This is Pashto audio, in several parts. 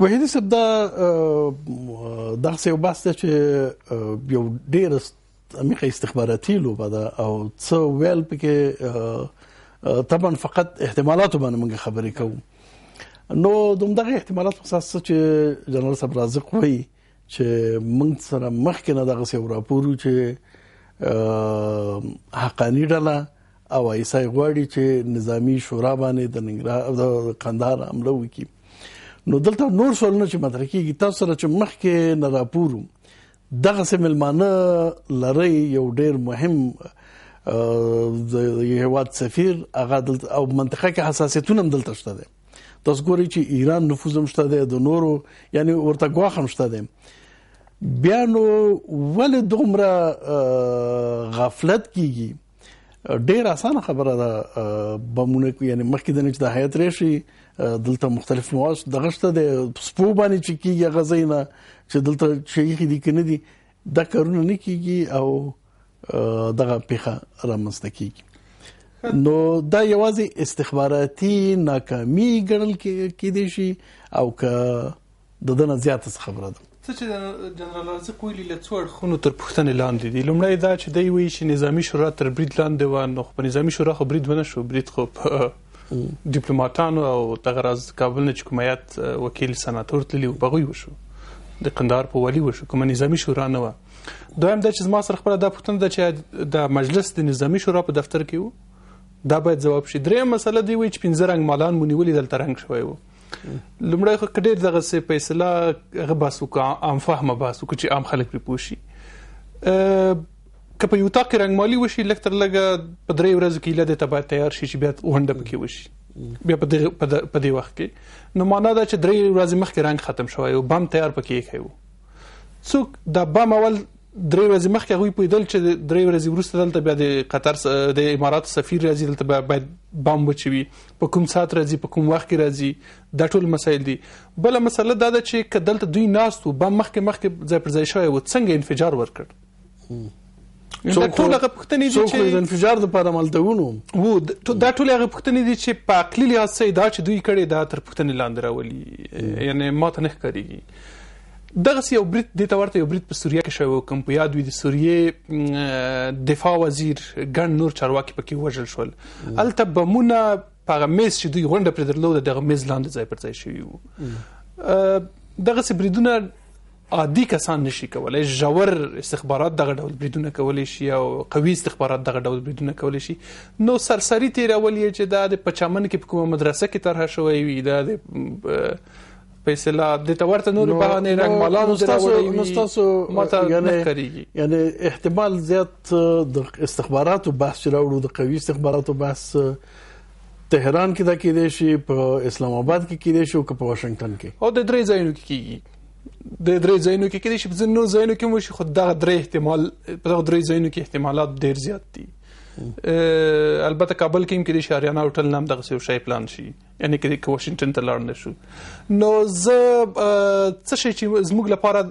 وحیدی صاحب دا د یو باس ته چې یو ډیر امخه استخباراتي لوبه ده او څو ویل پکې طبعا فقط احتمالات باندې موږ خبرې کوو نو دومره احتمالات خصوص چې جنرال صاحب رازق وایي چې موږ سره مخکې نه دغه یو راپور چې حقانی ډله او ایسای غواړي چې نظامی شورا باندې د ننګرهار د قندهار عمله وکړي نو دلته نور سوالونه چې مدرکې تاسو سره چې مخکې نه راپورو دغه سیملمانه لری یو ډیر مهم د هیواد سفیر هغه دلته او منطقه کې حساسیتونه هم دلته شته دي تاسو ګورئ چې ایران نفوذ هم شته دي د نورو یعنی ورته ګواخ هم شته دي بیا نو ول دومره غفلت کیږي ډیر اسانه خبره ده بمونه یعنی مخکې د نجد حیات ریشي دلته مختلف نواز دغشته د سپو باندې چې کیږي غزینا چې دلته شیخ دي کنه دي د کارونه نه کیږي او دغه پیخه رامنځته کیږي نو دا یوازې استخباراتي ناکامي ګڼل کېدې شي او ک د دنه زیاته خبره ده څه چې جنرال رزق ویلي له څوړ خونو تر پښتنې لاندې دي لومړی دا چې دوی وی چې نظامی شورا تر بریډ لاندې و نو په نظامی شورا خو بریډ ونه شو بریډ خو ډیپلوماټانو او تغرض کابل نه حکومت وکیل سناتور تللی او بغوي وشو د قندار په والی وشو کوم نظامی شورا نه و دویم د چې ما سره خبره د پښتون د چې د مجلس د نظامی شورا په دفتر کې وو دا باید جواب شي درې مسله دی چې پنځه رنگ مالان مونیولې دلته رنگ شوی وو لمړی خو کډیر دغه سه فیصله غباسو کا ام فهمه باسو چې عام خلک پوښي که په یو تا کې رنگمالي وشي لکه تر لګه په درې ورځې کې لده ته باید تیار شي چې بیا وهنده پکې وشي بیا په دې په دې وخت کې نو معنا دا چې درې ورځې مخکې رنگ ختم شوی او بم تیار پکې کېو څوک دا بم اول درې ورځې مخکې غوي پېدل چې درې ورځې وروسته دلته بیا د قطر د امارات سفیر راځي دلته باید بم وچوي په کوم سات راځي په کوم وخت کې راځي دا ټول مسایل دي بل مسله دا ده چې کدلته دوی ناس وو بم مخکې مخکې ځای پر ځای شوی و څنګه انفجار ورکړ دا ټول هغه پښتنې دي چې د انفجار لپاره ملتهونو وو دا ټول هغه پښتنې دي چې په عقلي لحاظ سي دا چې دوی کړي دا تر پښتنې لاندې راولي یعنی ماته نه ښکاریږي دغه یو بریټ د تورته یو بریټ په سوریه کې شوی کوم په یاد وي د سوریې دفاع وزیر ګن نور چارواکي پکې وژل شول التبمونه په میز چې دوی غونډه پر درلو دغه میز لاندې ځای پر ځای شوی وو دغه سبریدونه عادي کسان نشي کولای ژور استخبارات دغه ډول بریدونه کولی شي او قوي استخبارات دغه ډول بریدونه کولی شي نو سرسری تیرول یې چې د پچامن کې کومه مدرسه کې طرح شوې وي د پیسې لا د تورته نور په نه رنگ مالانو دراوړي نو تاسو یعنی یعنی احتمال زیات د استخباراتو بحث راوړو د قوي استخباراتو بحث تهران کې دا کېدې شي په اسلام آباد کې کېدې شي او په واشنگټن کې او د درې ځایونو کې کېږي د درې ځایونو کې کېدای شي په ځینو ځایونو کې مو شي خو دغه درې احتمال په دغه درې ځایونو کې احتمالات ډېر زیات دي البته کابل کې هم کې شاریانا هوټل نام دغه یو شی پلان شي یعنی کې واشنگټن ته لاړ نه شو نو زه څه شي چې زموږ لپاره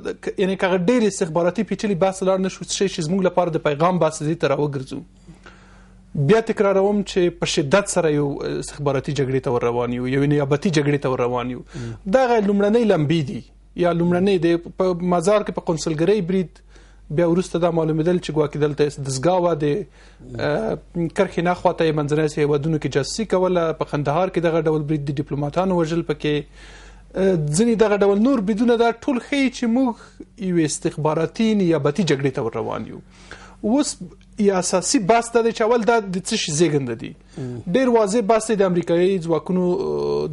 یعنی کغه ډېر استخباراتي پیچلي بحث لاړ نه شو څه شي چې زموږ لپاره د پیغام بحث دي تر وګرځو بیا تکراروم چې په شدت سره یو استخباراتي جګړه ته روان یو یو نیابتي جګړه ته روان یو دا لومړنی لمبي دي یا لمرنې د په مزار کې په قونسلګری برید بیا ورسته دا معلومېدل چې ګواکې دلته دزګاوه د کرخې نه خواته منځنۍ سي ودونو کې جاسوسي کوله په قندهار کې دغه ډول برید د ډیپلوماټانو وژل پکې ځینې دغه ډول نور بدون دا ټول خې چې موږ یو استخباراتي نیابتي جګړې ته روان یو اوس یا اساسي بس د چول د څه شي زیګند دي ډیر واضح بس د امریکایي ځواکونو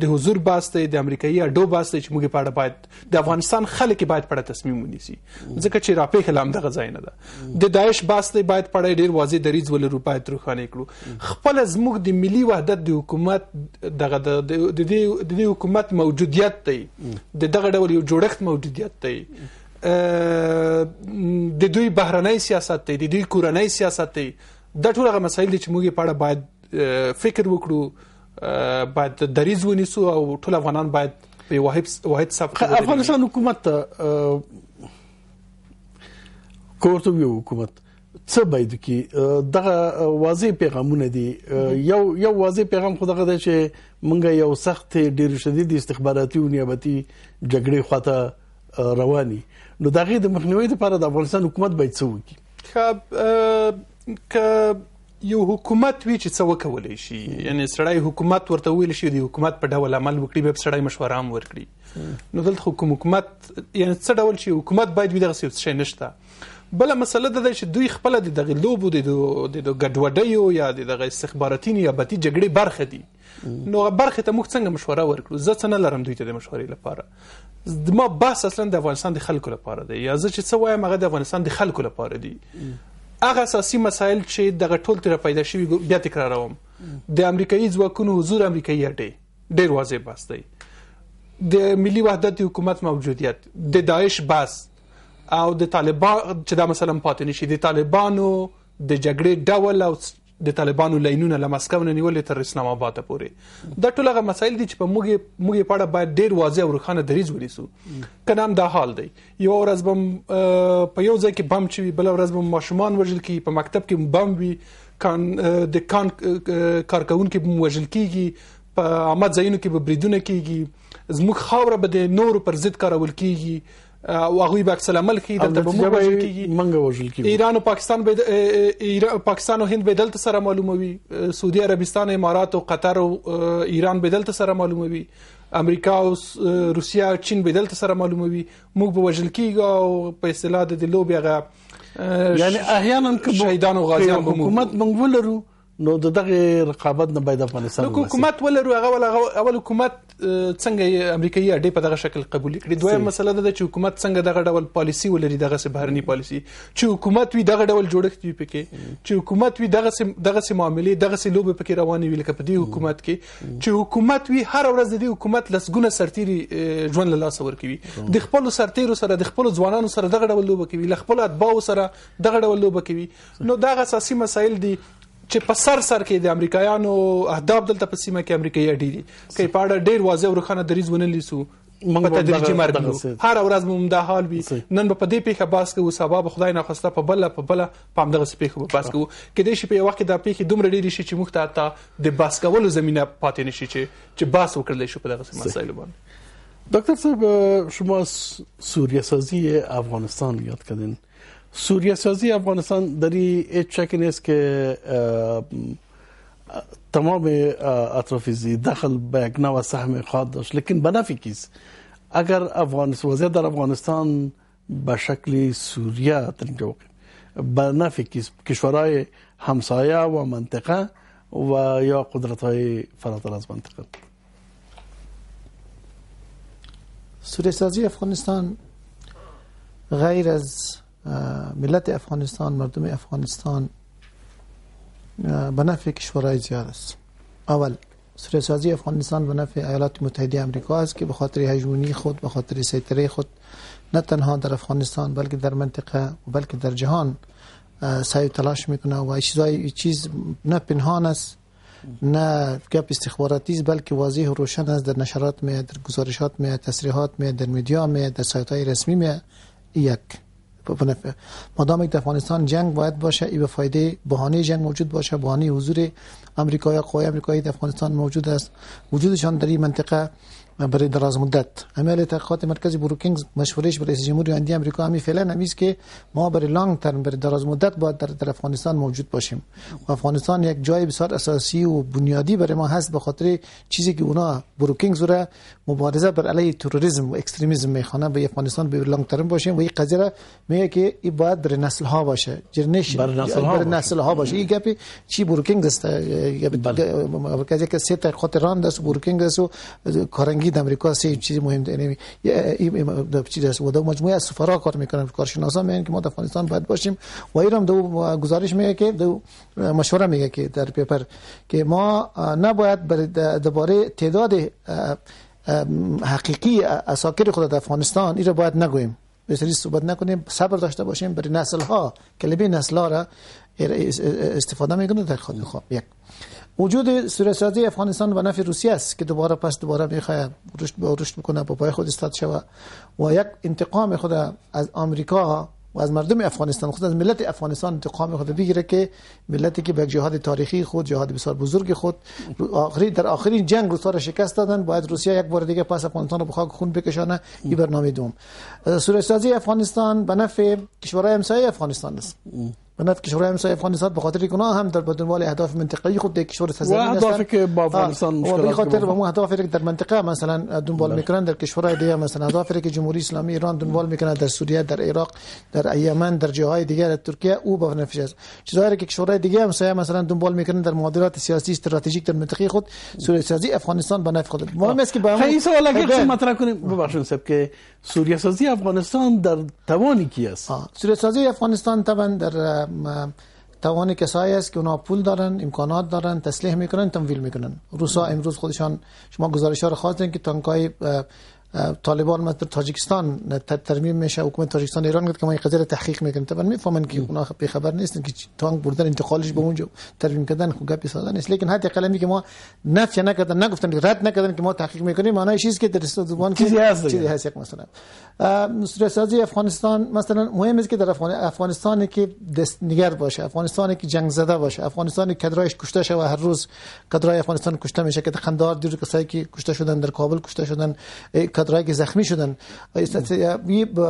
د حضور بس د امریکایي اډو بس چې موږ په اړه باید د افغانستان خلک باید پړه تصمیم ونیسي ځکه چې راپې خلام د غزاین ده د داعش بس باید پړه ډیر واضح د ریز ول روپای تر خانه کړو خپل زموږ د ملي وحدت د حکومت دغه د د د حکومت موجودیت دی دغه ډول یو جوړښت موجودیت دی د دوی بهرنۍ سیاست دی د دوی کورنۍ سیاست دی دا ټول هغه مسایل دي چې موږ په اړه باید فکر وکړو باید دریز ونیسو او ټول افغانان باید په واحد واحد سبق افغانستان حکومت کوټو یو حکومت څه باید کی دغه واضح پیغامونه دي یو یو واضح پیغام خو دغه دی چې مونږ یو سخت ډیر شدید استخباراتي او نیابتي جګړې خواته رواني نو دا غي د مخنیوي لپاره د افغانستان حکومت باید څه وکړي ک یو حکومت وی چې څه وکولې شي یعنی سړی حکومت ورته ویل شي د حکومت په ډول عمل وکړي به سړی مشوره هم ورکړي نو دلته حکومت یعنی څه ډول شي حکومت باید وي دغه څه نشته بل مسله ده چې دوی خپل د دغلوب د د ګډوډیو یا د استخباراتي نیابتي جګړې برخه دي نو برخه ته موږ څنګه مشوره ورکړو زه څنګه لرم دوی ته د مشورې لپاره د ما بس اصلا د افغانستان د خلکو لپاره دی یا زه چې څه وایم هغه د افغانستان د خلکو لپاره دی هغه اساسي مسایل چې دغه ټول تر پیدا شوی بیا تکراروم د امریکایي ځواکونو حضور امریکایي اډې ډیر واضح بس دی د ملي وحدت حکومت موجودیت د داعش بس او د طالبان چې دا مثلا پاتې نشي د طالبانو د جګړې ډول او د طالبانو لینونه له مسکو نه نیولې تر اسلام آباد پورې دا ټول هغه مسایل دي چې په موږ موږ په اړه باید ډیر واضح او روښانه دریځ ونیسو کنه هم دا حال دی یو ورځ بم په یو ځای کې بم چوي بل ورځ بم ماشومان وژل کی په مکتب کې بم وي کان د کان کارکون کې وژل کیږي په عامه ځایونو کې به بریدونه کیږي زموږ خاوره به د نورو پر ضد کارول کیږي او هغه به اکسل عمل کوي دلته به موږ وژل کیږي منګه وژل کیږي ایران او پاکستان به ایران پاکستان او هند به دلته سره معلوموي سعودي عربستان امارات او قطر او ایران به دلته سره معلوموي امریکا او روسیا او چین به دلته سره معلوموي موږ به وژل کیږو او په اصطلاح د لوبیا غا یعنی احیانا که شهیدان او غازیان حکومت موږ ولرو نو دغه رقابت نه باید افغانستان حکومت ولرو هغه اول حکومت څنګه امریکایي اډې په دغه شکل قبول کړي دویم مسله ده چې حکومت څنګه دغه ډول پالیسی ولري دغه سه بهرني پالیسی چې حکومت وی دغه ډول جوړښت وي پکې چې حکومت وی دغه سه دغه سه معاملې دغه سه لوب پکې روانې وي لکه په دې حکومت کې چې حکومت وی هر ورځ د دې حکومت لسګونه سرتيري ژوند له لاس ورکوي د خپل سرتیرو سره د خپل ځوانانو سره دغه ډول لوب کوي ل خپل اتباع سره دغه ډول لوب کوي نو دا اساسي مسایل دي چې په سر سر کې د امریکایانو اهداف دلته په سیمه کې امریکایي اډی دي کې په اړه ډیر واضح ورخانه دریز ونلې سو په تدریجي مرګ هر ورځ موږ د حال وی نن په دې پیخه باس کوو سبب خدای نه خواسته په بل په بل په همدغه پیخه باس کوو کې دې شي په یو وخت د پیخه دومره ډیری شي چې موږ ته تا د باس کولو زمينه پاتې نشي چې چې باس وکړل شي په دغه مسایلو باندې دکتر صاحب شما سوریه سازی افغانستان یاد کردین سوریه سازی افغانستان در هیچ شکی نیست که تمام اطراف داخل به یک نوع سهم خواهد داشت لیکن به نفع کیست اگر افغانستان وضعیت در افغانستان به شکل سوریه در اینجا وقع به نفع کیست کشورهای همسایه و منطقه و یا قدرت های فراتر از منطقه سوریه سازی افغانستان غیر از ملت افغانستان مردم افغانستان به نفع کشورهای زیاد است اول سرسازی افغانستان به نفع ایالات متحده امریکا است که به خاطر هژمونی خود به خاطر سیطره خود نه تنها در افغانستان بلکه در منطقه و بلکه در جهان سعی تلاش میکنه و چیزای چیز نه پنهان است نه گپ استخباراتی است بلکه واضح و روشن است در نشرات می در گزارشات می تصریحات می در میدیا می در سایت های رسمی می یک مادام یک افغانستان جنگ باید باشه ای به فایده بهانه جنگ موجود باشه بهانه حضور امریکا یا قوای امریکایی در افغانستان موجود است وجودشان در این منطقه برای دراز مدت همه له تحقیقات مرکز بروکینگز مشورش برای رئیس جمهور اندی آمریکا همی فعلا نویس که ما برای لانگ ترم برای دراز مدت باید در, در افغانستان موجود باشیم و افغانستان یک جای بسیار اساسی و بنیادی برای ما هست به خاطر چیزی که اونا بروکینگز را مبارزه بر علیه تروریسم و اکستریمیسم میخوانه به افغانستان به لانگ ترم باشیم و این قضیه را میگه که این باید در نسل ها باشه جرنش بر نسل ها, بر نسل ها باشه این گپی چی بروکینگز است مرکزی که سه تا خاطران دست بروکینگز و کارنگی تولید امریکا سه یعنی چیز مهم یعنی این چیز است و دو مجموعه از سفرا کار میکنن کارشناسا میگن که ما در افغانستان باید باشیم و ایران دو گزارش میگه که دو مشوره میگه که در پیپر که ما نباید دوباره تعداد حقیقی اساکر خود در افغانستان این را باید نگویم بسیاری صحبت نکنیم صبر داشته باشیم برای نسل ها کلمه نسل ها را استفاده میکنه در خود خواب یک وجود سوره سازی افغانستان به نفع روسیه است که دوباره پس دوباره میخواد رشد به رشد بکنه با پای خود استاد شوه و یک انتقام خود از آمریکا و از مردم افغانستان خود از ملت افغانستان انتقام خود بگیره که ملتی که به جهاد تاریخی خود جهاد بسیار بزرگ خود آخری در آخرین جنگ روسا را شکست دادن باید روسیه یک بار دیگه پس افغانستان رو بخواد خون بکشانه این برنامه دوم سوره سازی افغانستان به نفع کشورهای همسایه افغانستان است نه کشورهای همسایه افغانستان به خاطر اونا هم در دنبال اهداف منطقه‌ای خود یک کشور سازنده هستند و اهدافی که با افغانستان مشکلات به خاطر به اهداف که در منطقه مثلا دنبال بله. میکنند در کشورهای دیگه مثلا اهداف که جمهوری اسلامی ایران دنبال میکنه در سوریه در عراق در یمن در جاهای دیگه در ترکیه او به نفع است چیزهایی که کشورهای دیگه همسایه مثلا دنبال میکنند در معادلات سیاسی استراتژیک در منطقه خود سوریه سازی افغانستان به نفع خود مهم است که به این سوال یک بله. مطرح کنیم ببخشید سب که سوریه سازی افغانستان در توانی کی است سوریه سازی افغانستان توان در توان کسایی است که اونا پول دارن امکانات دارن تسلیح میکنن تمویل میکنن روسا امروز خودشان شما گزارش ها رو خواستن که تانکای طالبان بر تاجیکستان ترمیم میشه حکومت تاجیکستان ایران گفت که ما این قضیه تحقیق میکنیم طبعا میفهمن که اونا به خب خبر نیستن که تانک بردن انتقالش به اونجا ترمیم کردن خو خب گپ ساده نیست لیکن حتی قلمی که ما نفی نکردن نگفتن رد نکردن که ما تحقیق میکنیم معنی چیزی که در زبان چیزی هست چیزی هست یک مثلا سازی افغانستان مثلا مهم است که در افغانستان که نگر باشه افغانستان که جنگ زده باشه افغانستان که کدرایش کشته و هر روز کدرای افغانستان کشته میشه که خندار دیر کسایی که کشته شدن در کابل کشته شدن خطرهایی که زخمی شدن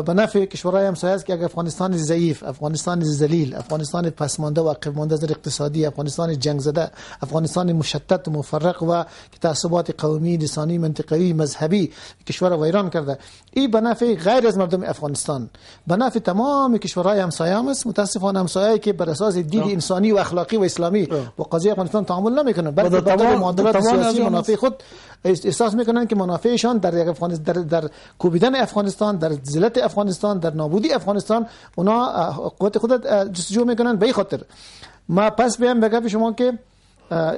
به نفع کشورهای همسایه است که اگر افغانستان ضعیف افغانستان ذلیل افغانستان پسمانده و مانده در اقتصادی افغانستان جنگ زده افغانستان مشتت و مفرق و که تعصبات قومی لسانی منطقی، مذهبی کشور ویران کرده این به نفع غیر از مردم افغانستان به نفع تمام کشورهای همسایه هم است متاسفانه همسایه‌ای که بر اساس دید انسانی و اخلاقی و اسلامی و قضیه افغانستان تعامل نمیکنه بلکه به معادلات سیاسی منافع خود احساس میکنن که منافعشان در افغانستان در, در کوبیدن افغانستان در ذلت افغانستان در نابودی افغانستان اونا قوت خود جستجو میکنن به خاطر ما پس بیام به شما که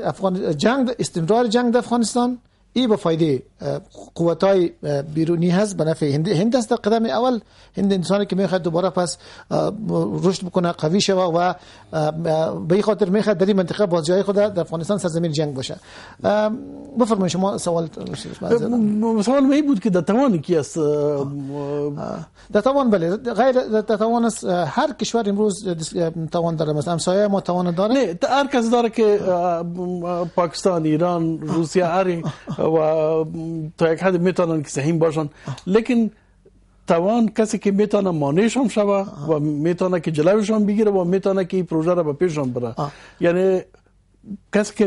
افغان جنگ استمرار جنگ در افغانستان ای به فایده قوتای بیرونی هست به نفع هند هند است قدم اول هند انسانی که میخواد دوباره پس رشد بکنه قوی شوه و به خاطر میخواد در این منطقه بازیای خود در افغانستان سرزمین جنگ باشه بفرمایید شما سوال سوال می بود که در توان کی است در توان بله غیر در توان است هر کشور امروز توان داره مثلا همسایه ما توان داره نه هر کس داره که پاکستان ایران روسیه هر تا میتونن که سهیم باشن لیکن توان کسی که میتونه مانعش هم شوه و میتونه که جلوش هم بگیره و میتونه که این پروژه را به پیش هم بره یعنی کسی که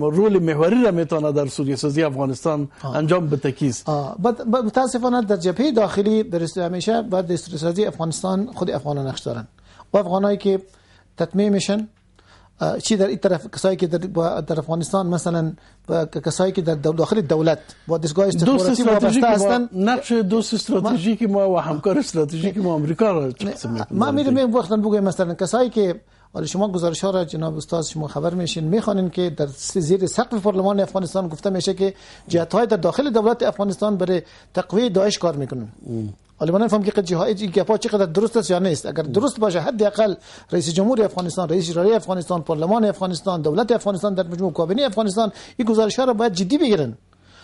رول محوری را میتونه در سوریه سازی افغانستان انجام بده کیست متاسفانه در جبهه داخلی در همیشه و در سازی افغانستان خود افغانان نقش دارن و افغانایی که تطمیع میشن چې در این طرف کسایی که در, در افغانستان مثلا کسایی که در داخل دولت با دستگاه استخباراتی وابسته هستن نقش دوست استراتژیک ما و همکار استراتژیک ما آمریکا را ما میرم وقتا بگویم مثلا کسایی که حالا شما گزارش ها را جناب استاد شما خبر میشین میخوانین که در زیر سقف پارلمان افغانستان گفته میشه که جهت های در داخل دولت افغانستان برای تقویه داعش کار میکنن ولی من نفهم که قد جهاد این گپا چقدر درست است یا نیست اگر درست باشه حداقل رئیس جمهور افغانستان رئیس شورای افغانستان پارلمان افغانستان دولت افغانستان در مجموع کابینه افغانستان این گزارش ها را باید جدی بگیرن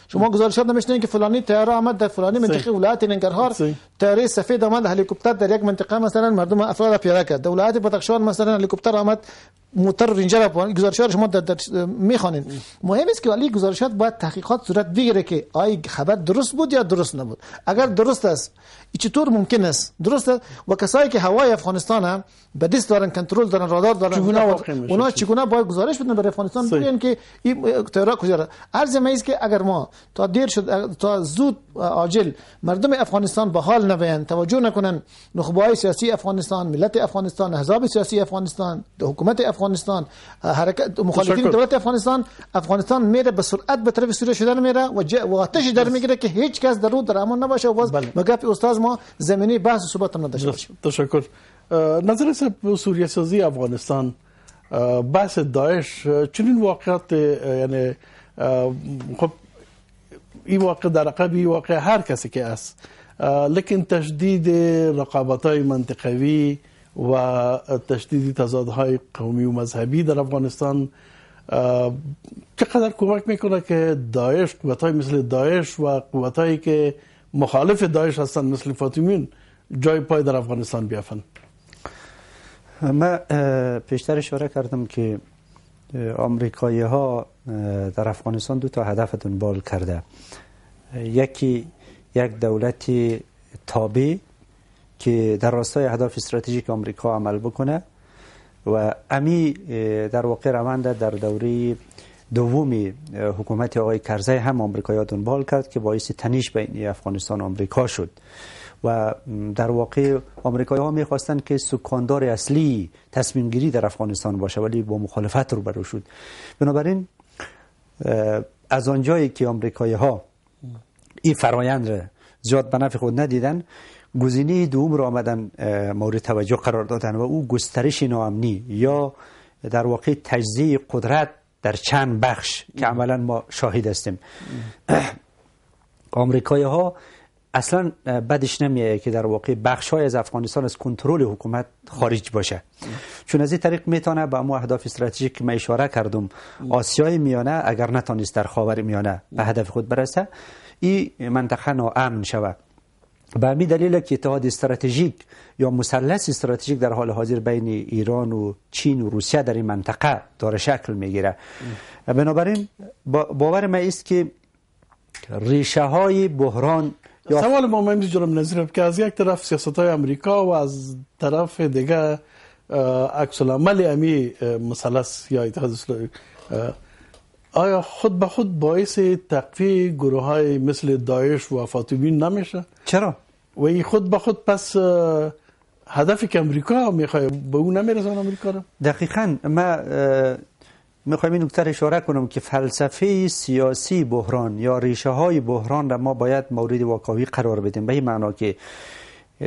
شما گزارش ها نمیشنین که فلانی تیاره آمد در فلانی منطقه ولایت ننگرهار تیاره سفید آمد هلیکوپتر در یک منطقه مثلا مردم افراد پیاده کرد در ولایت بدخشان مثلا هلیکوپتر آمد مترجم افغان گزارشات شما در, در میخوانین مهم است که ولی گزارشات باید تحقیقات صورت بگیره که آیا خبر درست بود یا درست نبود اگر درست است چطور ممکن است درست است و کسایی که هوای افغانستان هم به دست دارن کنترل دارن رادار دارن چگونه اونا چگونه باید گزارش بدن برای افغانستان بگن که این تیرا کجا عرض ما است که اگر ما تا دیر شد تا زود عاجل مردم افغانستان به حال نبین توجه نکنن نخبه سیاسی افغانستان ملت افغانستان احزاب سیاسی افغانستان حکومت افغانستان افغانستان حرکت مخالفین دولت افغانستان افغانستان میره به سرعت به طرف سوریه شدن میره و, ج... و آتش در میگیره که هیچ کس در اون در امان نباشه و باز مگپ استاد ما زمینه بحث و ثبات هم نداشته باشه تشکر نظر سر سوریه سازی افغانستان بحث داعش چنین واقعات یعنی خب این واقع در عقب این واقع هر کسی که است لیکن تشدید رقابت های منطقوی و تشدید تضادهای قومی و مذهبی در افغانستان چقدر کمک میکنه که داعش قوتهای مثل داعش و قوتهایی که مخالف داعش هستند مثل فاطمیون جای پای در افغانستان بیافن ما پیشتر اشاره کردم که آمریکایی ها در افغانستان دو تا هدف دنبال کرده یکی یک دولتی تابی که در راستای اهداف استراتژیک آمریکا عمل بکنه و امی در واقع روند در دوره دومی حکومت آقای کرزی هم آمریکا دنبال کرد که باعث تنیش بین افغانستان و آمریکا شد و در واقع آمریکایی ها میخواستن که سکاندار اصلی تصمیم گیری در افغانستان باشه ولی با مخالفت رو برو شد بنابراین از آنجایی که آمریکایی ها این فرایند را زیاد به نفع خود ندیدن گزینه دوم را آمدن مورد توجه قرار دادن و او گسترش ناامنی یا در واقع تجزیه قدرت در چند بخش که عملا ما شاهد هستیم آمریکایی ها اصلا بدش نمیه که در واقع بخش های از افغانستان از کنترل حکومت خارج باشه چون از این طریق میتونه به امو اهداف استراتژیک که من اشاره کردم آسیای میانه اگر نتانست در خاور میانه به هدف خود برسه این منطقه ناامن شود به همین دلیل که اتحاد استراتژیک یا مثلث استراتژیک در حال حاضر بین ایران و چین و روسیه در این منطقه داره شکل میگیره بنابراین باور من است که ریشه های بحران سوال ما من نظر نظرم که از یک طرف سیاست های امریکا و از طرف دیگه عکس العمل امی مثلث یا اتحاد آیا خود به خود باعث تقویه گروه های مثل دایش و فاطمین نمیشه؟ چرا؟ و این خود به خود پس هدف که امریکا میخواه به اون نمیرزان امریکا را؟ دقیقا من میخوایم این نکته اشاره کنم که فلسفه سیاسی بحران یا ریشه های بحران را ما باید مورد واقعی قرار بدیم به این معنا که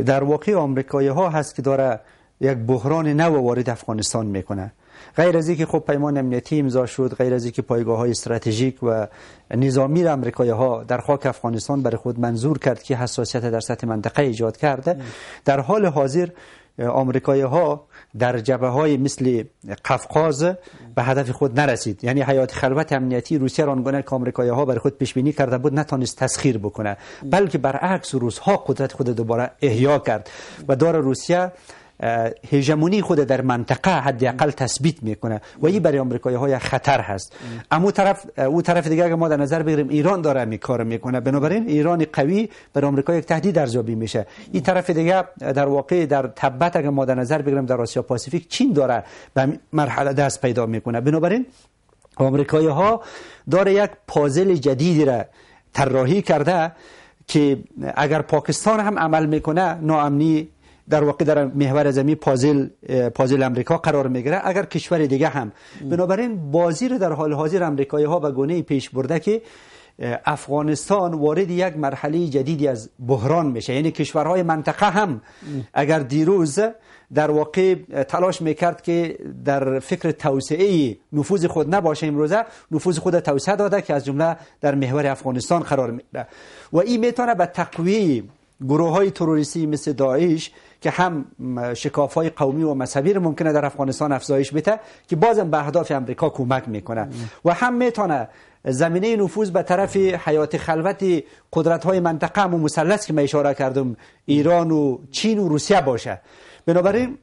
در واقع آمریکایی ها هست که داره یک بحران نو وارد افغانستان میکنه غیر از اینکه خب پیمان امنیتی امضا شد غیر از اینکه پایگاه های استراتژیک و نظامی را ها در خاک افغانستان برای خود منظور کرد که حساسیت در سطح منطقه ایجاد کرده در حال حاضر آمریکایی ها در جبه های مثل قفقاز به هدف خود نرسید یعنی حیات خلوت امنیتی روسیه را آنگونه که آمریکایی ها برای خود پیش بینی کرده بود نتانست تسخیر بکنه بلکه برعکس روس ها قدرت خود دوباره احیا کرد و دار روسیه هژمونی خود در منطقه حداقل تثبیت میکنه و این برای آمریکایی های خطر هست اما طرف او طرف دیگه اگر ما در نظر بگیریم ایران داره می کار میکنه بنابراین ایران قوی بر آمریکا یک تهدید ارزیابی میشه این طرف دیگه در واقع در تبت اگر ما در نظر بگیریم در آسیا پاسیفیک چین داره به مرحله دست پیدا میکنه بنابراین آمریکایی ها داره یک پازل جدیدی را طراحی کرده که اگر پاکستان هم عمل میکنه ناامنی در واقع در محور زمین پازل پازل امریکا قرار میگیره اگر کشور دیگه هم بنابراین بازی رو در حال حاضر امریکایی ها به گونه پیش برده که افغانستان وارد یک مرحله جدیدی از بحران میشه یعنی کشورهای منطقه هم اگر دیروز در واقع تلاش میکرد که در فکر توسعه نفوذ خود نباشه امروزه نفوذ خود توسعه داده که از جمله در محور افغانستان قرار میگیره و این میتونه به تقویه گروه های تروریستی مثل داعش که هم شکاف های قومی و مذهبی رو ممکنه در افغانستان افزایش بده که بازم به اهداف امریکا کمک میکنه و هم میتونه زمینه نفوذ به طرف حیات خلوت قدرت های منطقه و که من اشاره کردم ایران و چین و روسیه باشه بنابراین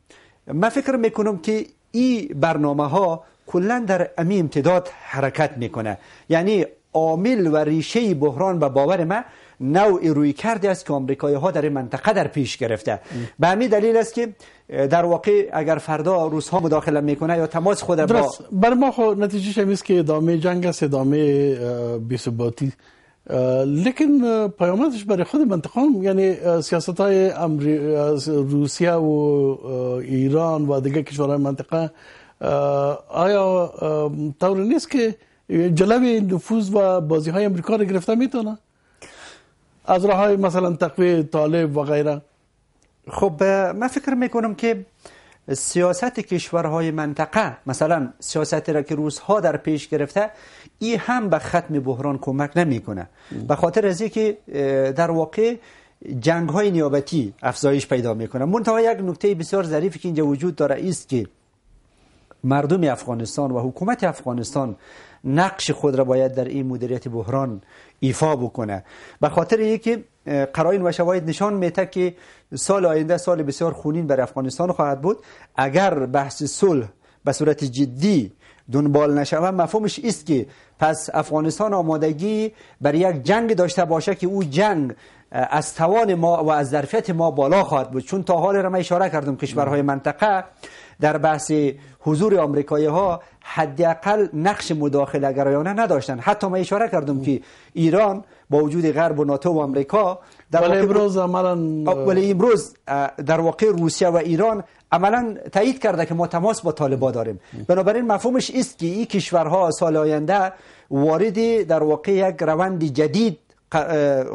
من فکر میکنم که این برنامه ها کلا در امی امتداد حرکت میکنه یعنی عامل و ریشه بحران به باور من نوع روی کرده است که آمریکایی ها در این منطقه در پیش گرفته به همین دلیل است که در واقع اگر فردا روس ها مداخله میکنه یا تماس خود با بر ما خو خب نتیجه شمیز که ادامه جنگ است ادامه بیثباتی لیکن پیامدش برای خود منطقه هم یعنی سیاست های امری... روسیه و ایران و دیگه کشورهای منطقه آیا طور نیست که جلب نفوذ و بازی های امریکا رو گرفته میتونه از راه های مثلا تقوی طالب و غیره خب من فکر میکنم که سیاست کشورهای منطقه مثلا سیاست را که روزها در پیش گرفته ای هم به ختم بحران کمک نمیکنه به خاطر از که در واقع جنگ های نیابتی افزایش پیدا میکنه منتها یک نکته بسیار ظریفی که اینجا وجود داره است که مردم افغانستان و حکومت افغانستان نقش خود را باید در این مدیریت بحران ایفا بکنه به خاطر اینکه قرائن و شواهد نشان میده که سال آینده سال بسیار خونین بر افغانستان خواهد بود اگر بحث صلح به صورت جدی دنبال نشوه مفهومش است که پس افغانستان آمادگی برای یک جنگ داشته باشه که او جنگ از توان ما و از ظرفیت ما بالا خواهد بود چون تا حال را من اشاره کردم کشورهای منطقه در بحث حضور آمریکایی ها حداقل نقش مداخله گرایانه نداشتن حتی ما اشاره کردم که ایران با وجود غرب و ناتو و آمریکا در ولی امروز ولی امروز در واقع روسیه و ایران عملا تایید کرده که ما تماس با طالبا داریم بنابراین مفهومش است که این کشورها سال آینده وارد در واقع یک روند جدید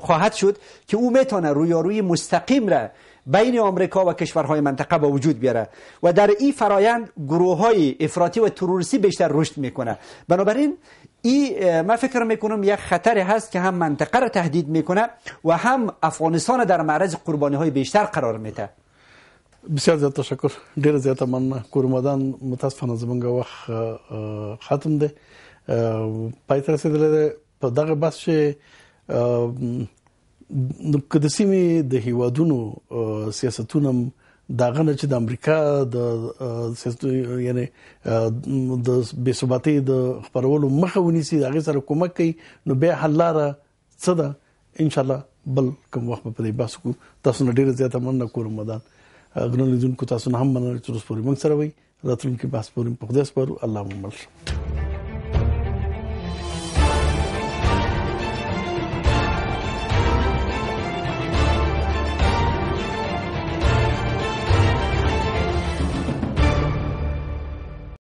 خواهد شد که او میتونه رویاروی مستقیم را بین آمریکا و کشورهای منطقه به وجود بیاره و در این فرایند گروه های افراطی و تروریستی بیشتر رشد میکنه بنابراین این من فکر میکنم یک خطر هست که هم منطقه را تهدید میکنه و هم افغانستان در معرض قربانی های بیشتر قرار میده بسیار زیاد تشکر دیر زیاد من کورمدان متاسفانه زمونږ وخت ختم دی پای رسیدلې په بس نو کده سیمه د هیوادونو سیاستونه داغه نه چې د امریکا د سیاست یعنی د بیسوباتي د خبرولو مخاوني سي دغه سره کومک کوي نو به حل لاره څه ده ان شاء الله بل کوم وخت په دې باسو کو تاسو نه ډیره زیاته مننه کوم مدان غنو لیدونکو تاسو نه هم مننه چې روز پورې موږ سره وي راتلونکي باسپورم په دې سپارو الله مو مل